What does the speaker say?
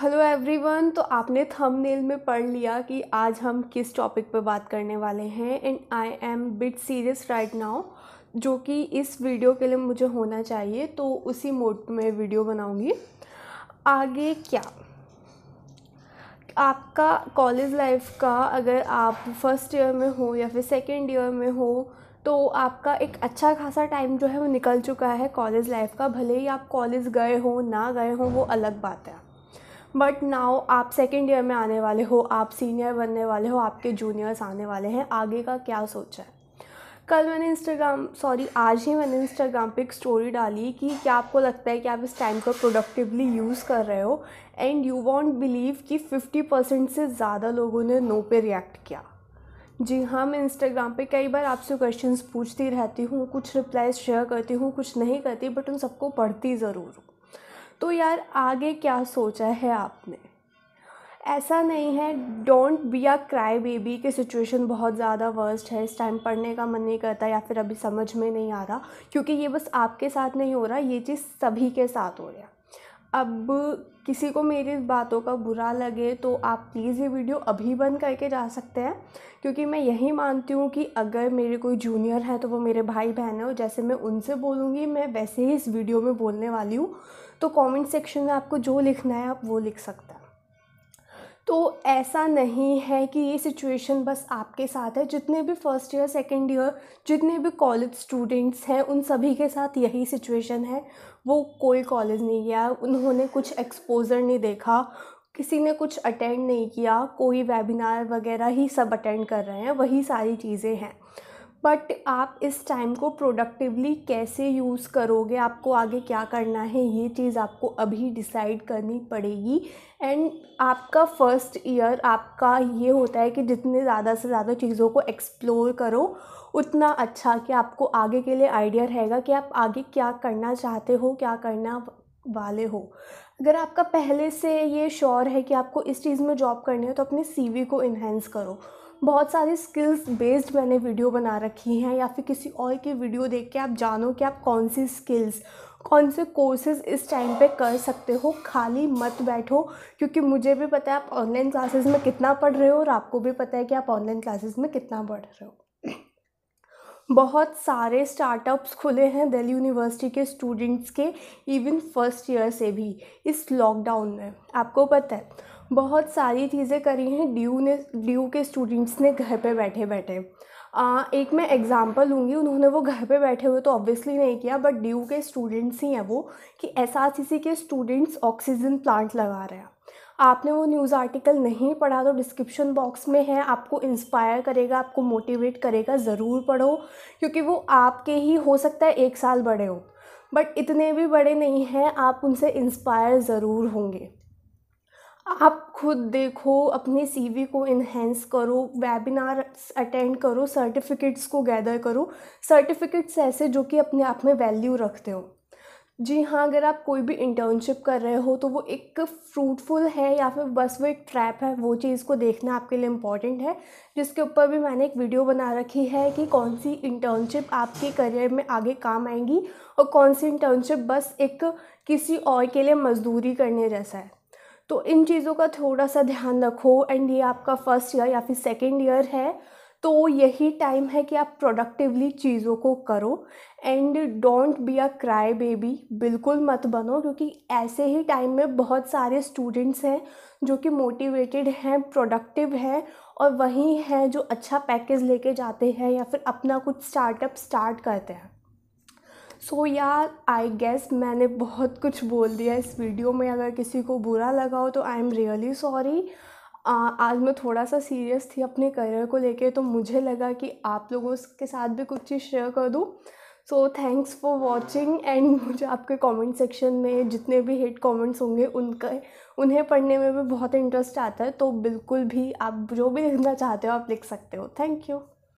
hello everyone तो आपने thumbnail में पढ़ लिया कि आज हम किस टॉपिक पर बात करने वाले हैं and I am bit serious right now जो कि इस वीडियो के लिए मुझे होना चाहिए तो उसी मोड पर मैं वीडियो बनाऊंगी आगे क्या आपका कॉलेज लाइफ का अगर आप फर्स्ट ईयर में हो या फिर सेकेंड ईयर में हो तो आपका एक अच्छा खासा टाइम जो है वो निकल चुका है कॉलेज लाइफ का भले ही आप कॉलेज गए हो ना गए हो वो अलग बात है बट नाउ आप सेकेंड ईयर में आने वाले हो आप सीनियर बनने वाले हो आपके जूनियर्स आने वाले हैं आगे का क्या सोचा है कल मैंने इंस्टाग्राम सॉरी आज ही मैंने इंस्टाग्राम पे एक स्टोरी डाली कि क्या आपको लगता है कि आप इस टाइम को प्रोडक्टिवली यूज़ कर रहे हो एंड यू वॉन्ट बिलीव कि 50 परसेंट से ज़्यादा लोगों ने नो पे रिएक्ट किया जी हाँ मैं इंस्टाग्राम पे कई बार आपसे क्वेश्चंस पूछती रहती हूँ कुछ रिप्लाइज शेयर करती हूँ कुछ नहीं करती बट उन सबको पढ़ती ज़रूर हूँ तो यार आगे क्या सोचा है आपने ऐसा नहीं है don't be a cry baby की सिचुएशन बहुत ज़्यादा वर्स्ट है इस टाइम पढ़ने का मन नहीं करता या फिर अभी समझ में नहीं आ रहा क्योंकि ये बस आपके साथ नहीं हो रहा ये चीज़ सभी के साथ हो रहा अब किसी को मेरी बातों का बुरा लगे तो आप प्लीज़ ये वीडियो अभी बंद करके जा सकते हैं क्योंकि मैं यही मानती हूँ कि अगर मेरे कोई जूनियर है तो वो मेरे भाई बहन है और जैसे मैं उनसे बोलूँगी मैं वैसे ही इस वीडियो में बोलने वाली हूँ तो कमेंट सेक्शन में आपको जो लिखना है आप वो लिख सकते हैं तो ऐसा नहीं है कि ये सिचुएशन बस आपके साथ है जितने भी फर्स्ट ईयर सेकेंड ईयर जितने भी कॉलेज स्टूडेंट्स हैं उन सभी के साथ यही सिचुएशन है वो कोई कॉलेज नहीं गया उन्होंने कुछ एक्सपोज़र नहीं देखा किसी ने कुछ अटेंड नहीं किया कोई वेबिनार वगैरह ही सब अटेंड कर रहे हैं वही सारी चीज़ें हैं बट आप इस टाइम को प्रोडक्टिवली कैसे यूज़ करोगे आपको आगे क्या करना है ये चीज़ आपको अभी डिसाइड करनी पड़ेगी एंड आपका फर्स्ट ईयर आपका ये होता है कि जितने ज़्यादा से ज़्यादा चीज़ों को एक्सप्लोर करो उतना अच्छा कि आपको आगे के लिए आइडिया रहेगा कि आप आगे क्या करना चाहते हो क्या करना वाले हो अगर आपका पहले से ये श्योर है कि आपको इस चीज़ में जॉब करनी है तो अपने सी को इन्हेंस करो बहुत सारी स्किल्स बेस्ड मैंने वीडियो बना रखी हैं या फिर किसी और की वीडियो देख के आप जानो कि आप कौन सी स्किल्स कौन से कोर्सेज इस टाइम पे कर सकते हो खाली मत बैठो क्योंकि मुझे भी पता है आप ऑनलाइन क्लासेस में कितना पढ़ रहे हो और आपको भी पता है कि आप ऑनलाइन क्लासेस में कितना पढ़ रहे हो बहुत सारे स्टार्टअप्स खुले हैं दिल्ली यूनिवर्सिटी के स्टूडेंट्स के इवन फर्स्ट ईयर से भी इस लॉकडाउन में आपको पता है बहुत सारी चीज़ें करी हैं ड्यू ने ड्यू के स्टूडेंट्स ने घर पे बैठे बैठे आ, एक मैं एग्ज़ाम्पल लूँगी उन्होंने वो घर पे बैठे हुए तो ऑब्वियसली नहीं किया बट ड्यू के स्टूडेंट्स ही हैं वो कि एस के स्टूडेंट्स ऑक्सीजन प्लांट लगा रहे हैं आपने वो न्यूज़ आर्टिकल नहीं पढ़ा तो डिस्क्रिप्शन बॉक्स में है आपको इंस्पायर करेगा आपको मोटिवेट करेगा ज़रूर पढ़ो क्योंकि वो आपके ही हो सकता है एक साल बड़े हो बट इतने भी बड़े नहीं हैं आप उनसे इंस्पायर ज़रूर होंगे आप खुद देखो अपने सीवी को इन्हेंस करो वेबिनार अटेंड करो सर्टिफिकेट्स को गैदर करो सर्टिफिकेट्स ऐसे जो कि अपने आप में वैल्यू रखते हो जी हाँ अगर आप कोई भी इंटर्नशिप कर रहे हो तो वो एक फ्रूटफुल है या फिर बस वो एक ट्रैप है वो चीज़ को देखना आपके लिए इम्पॉर्टेंट है जिसके ऊपर भी मैंने एक वीडियो बना रखी है कि कौन सी इंटर्नशिप आपके करियर में आगे काम आएंगी और कौन सी इंटर्नशिप बस एक किसी और के लिए मजदूरी करने जैसा है तो इन चीज़ों का थोड़ा सा ध्यान रखो एंड ये आपका फर्स्ट ईयर या फिर सेकेंड ईयर है तो यही टाइम है कि आप प्रोडक्टिवली चीज़ों को करो and don't be a cry baby बिल्कुल मत बनो क्योंकि ऐसे ही टाइम में बहुत सारे स्टूडेंट्स हैं जो कि मोटिवेटेड हैं प्रोडक्टिव हैं और वही हैं जो अच्छा पैकेज लेके जाते हैं या फिर अपना कुछ स्टार्टअप स्टार्ट करते हैं सो so, आई गेस मैंने बहुत कुछ बोल दिया इस वीडियो में अगर किसी को बुरा लगा हो तो आई एम रियली सॉरी आज मैं थोड़ा सा सीरियस थी अपने करियर को लेके तो मुझे लगा कि आप लोगों के साथ भी कुछ चीज़ शेयर कर दूँ so thanks for watching and मुझे आपके कॉमेंट सेक्शन में जितने भी हेट कॉमेंट्स होंगे उनका उन्हें पढ़ने में भी बहुत इंटरेस्ट आता है तो बिल्कुल भी आप जो भी लिखना चाहते हो आप लिख सकते हो थैंक यू